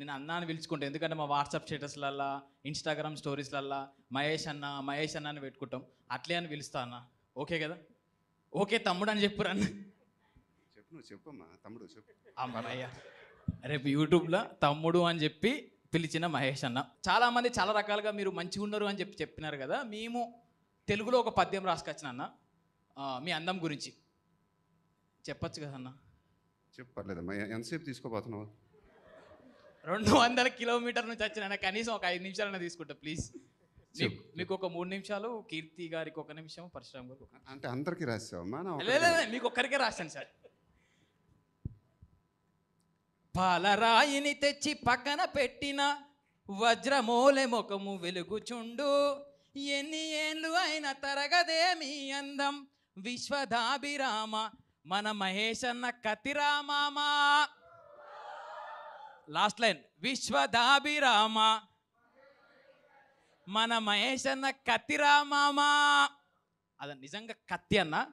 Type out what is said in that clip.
నేను అన్నాను పిలుచుకుంటాను ఎందుకంటే మా వాట్సాప్ స్టేటస్లల్లా ఇన్స్టాగ్రామ్ స్టోరీస్లల్లా మహేష్ అన్న మహేష్ అన్న అని పెట్టుకుంటాం అట్లే అని పిలుస్తా అన్న ఓకే కదా ఓకే తమ్ముడు అని చెప్పు అన్న చెప్పు నువ్వు చెప్పమ్మా తమ్ముడు చెప్పు అమ్మయ్య రేపు యూట్యూబ్లో తమ్ముడు అని చెప్పి పిలిచిన మహేష్ అన్న చాలామంది చాలా రకాలుగా మీరు మంచిగా ఉన్నారు అని చెప్పి చెప్పినారు కదా మేము తెలుగులో ఒక పద్యం రాసుకొచ్చిన అన్న మీ అందం గురించి చెప్పచ్చు కదా అన్న చెప్పర్లేదమ్మా ఎంతసేపు తీసుకోబోతున్నావు రెండు వందల కిలోమీటర్ నుంచి వచ్చిన కనీసం ఒక ఐదు నిమిషాలన్నా తీసుకుంటా ప్లీజ్ మీకు ఒక మూడు నిమిషాలు కీర్తి గారికి ఒక నిమిషం పరశురామ్ అంటే అందరికి రాసావమ్మా మీకు ఒక్కరికే రాశాను సార్ పాలరాయిని తెచ్చి పక్కన పెట్టిన వజ్రమూలె ముఖము వెలుగుచుండు ఎన్ని ఏళ్ళు అయిన తరగదే మీ అందం విశ్వధాభిరామ మన మహేషన్న కతిరామామా లాస్ట్ లైన్ విశ్వదాభిరామ మన మహేష్ అన్న కత్తిరామామా అది నిజంగా కత్తి అన్న